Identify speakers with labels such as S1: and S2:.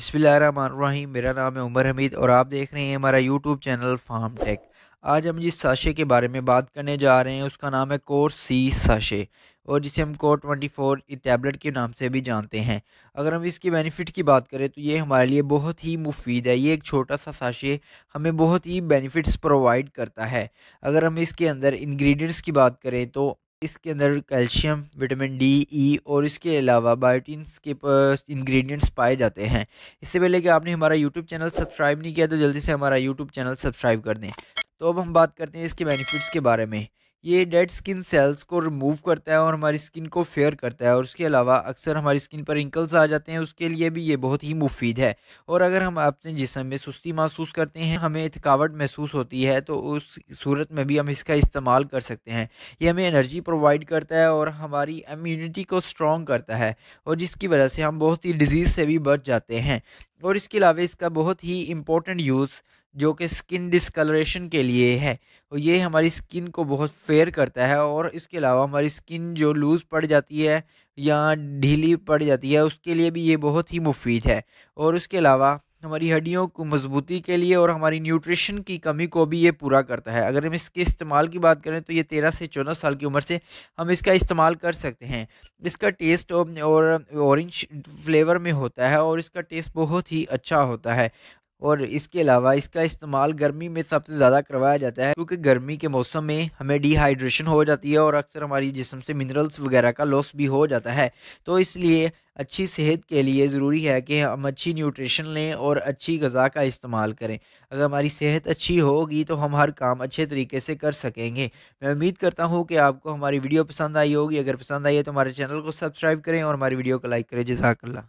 S1: बसमीम मेरा नाम है उमर हमीद और आप देख रहे हैं हमारा यूट्यूब चैनल फार्म टेक आज हम जिस साशे के बारे में बात करने जा रहे हैं उसका नाम है कोर सी साशे और जिसे हम कोर ट्वेंटी फोर टैबलेट के नाम से भी जानते हैं अगर हम इसके बेनिफिट की बात करें तो ये हमारे लिए बहुत ही मुफीद है ये एक छोटा सा साशे हमें बहुत ही बेनिफिट्स प्रोवाइड करता है अगर हम इसके अंदर इंग्रेडिएंट्स की बात करें तो इसके अंदर कैल्शियम विटामिन डी ई और इसके अलावा बायोटिन्स के इंग्रेडिएंट्स पाए जाते हैं इससे पहले कि आपने हमारा यूट्यूब चैनल सब्सक्राइब नहीं किया तो जल्दी से हमारा यूट्यूब चैनल सब्सक्राइब कर दें तो अब हम बात करते हैं इसके बेनिफिट्स के बारे में ये डेड स्किन सेल्स को रिमूव करता है और हमारी स्किन को फेयर करता है और उसके अलावा अक्सर हमारी स्किन पर रिंकल्स आ जाते हैं उसके लिए भी ये बहुत ही मुफीद है और अगर हम अपने जिसम में सुस्ती महसूस करते हैं हमें थकावट महसूस होती है तो उस सूरत में भी हम इसका इस्तेमाल कर सकते हैं ये हमें एनर्जी प्रोवाइड करता है और हमारी इम्यूनिटी को स्ट्रॉन्ग करता है और जिसकी वजह से हम बहुत ही डिजीज़ से भी बच जाते हैं और इसके अलावा इसका बहुत ही इम्पोर्टेंट यूज़ जो कि स्किन डिसकलरेशन के लिए है और ये हमारी स्किन को बहुत फेयर करता है और इसके अलावा हमारी स्किन जो लूज़ पड़ जाती है या ढीली पड़ जाती है उसके लिए भी ये बहुत ही मुफीद है और उसके अलावा हमारी हड्डियों को मजबूती के लिए और हमारी न्यूट्रिशन की कमी को भी ये पूरा करता है अगर हम इसके इस्तेमाल की बात करें तो ये तेरह से चौदह साल की उम्र से हम इसका इस्तेमाल कर सकते हैं इसका टेस्ट और ऑरेंज फ्लेवर में होता है और इसका टेस्ट बहुत ही अच्छा होता है और इसके अलावा इसका इस्तेमाल गर्मी में सबसे ज़्यादा करवाया जाता है क्योंकि गर्मी के मौसम में हमें डिहाइड्रेशन हो जाती है और अक्सर हमारी जिसम से मिनरल्स वगैरह का लॉस भी हो जाता है तो इसलिए अच्छी सेहत के लिए ज़रूरी है कि हम अच्छी न्यूट्रिशन लें और अच्छी गज़ा का इस्तेमाल करें अगर हमारी सेहत अच्छी होगी तो हम हर काम अच्छे तरीके से कर सकेंगे मैं उम्मीद करता हूँ कि आपको हमारी वीडियो पसंद आई होगी अगर पसंद आई है तो हमारे चैनल को सब्सक्राइब करें और हमारी वीडियो को लाइक करें जजाकल्ला